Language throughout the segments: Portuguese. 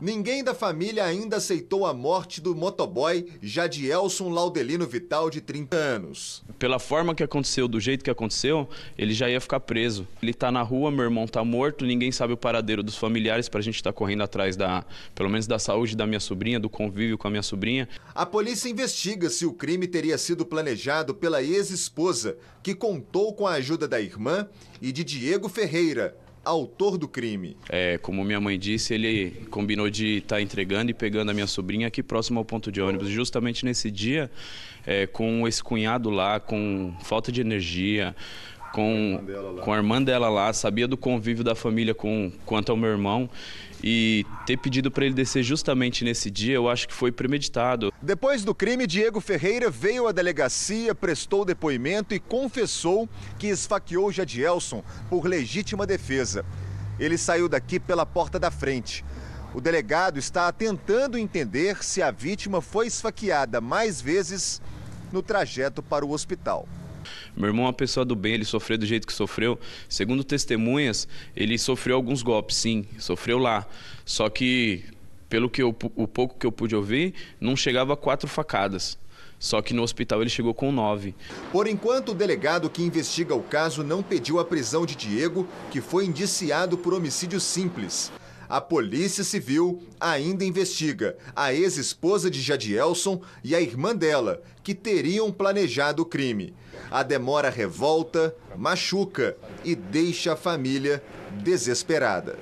Ninguém da família ainda aceitou a morte do motoboy Jadielson Laudelino Vital, de 30 anos. Pela forma que aconteceu, do jeito que aconteceu, ele já ia ficar preso. Ele está na rua, meu irmão está morto, ninguém sabe o paradeiro dos familiares para a gente estar tá correndo atrás da, pelo menos da saúde da minha sobrinha, do convívio com a minha sobrinha. A polícia investiga se o crime teria sido planejado pela ex-esposa, que contou com a ajuda da irmã e de Diego Ferreira, autor do crime. É, como minha mãe disse, ele combinou de estar tá entregando e pegando a minha sobrinha aqui próximo ao ponto de ônibus. Justamente nesse dia, é, com esse cunhado lá, com falta de energia, com, com a irmã dela lá, sabia do convívio da família com quanto ao meu irmão e ter pedido para ele descer justamente nesse dia, eu acho que foi premeditado. Depois do crime, Diego Ferreira veio à delegacia, prestou depoimento e confessou que esfaqueou Jadielson por legítima defesa. Ele saiu daqui pela porta da frente. O delegado está tentando entender se a vítima foi esfaqueada mais vezes no trajeto para o hospital. Meu irmão é uma pessoa do bem, ele sofreu do jeito que sofreu. Segundo testemunhas, ele sofreu alguns golpes, sim, sofreu lá. Só que, pelo que eu, o pouco que eu pude ouvir, não chegava a quatro facadas. Só que no hospital ele chegou com nove. Por enquanto, o delegado que investiga o caso não pediu a prisão de Diego, que foi indiciado por homicídio simples. A Polícia Civil ainda investiga a ex-esposa de Jadielson e a irmã dela, que teriam planejado o crime. A demora revolta, machuca e deixa a família desesperada.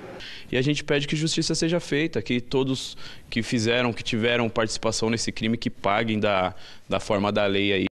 E a gente pede que justiça seja feita, que todos que fizeram, que tiveram participação nesse crime, que paguem da, da forma da lei aí.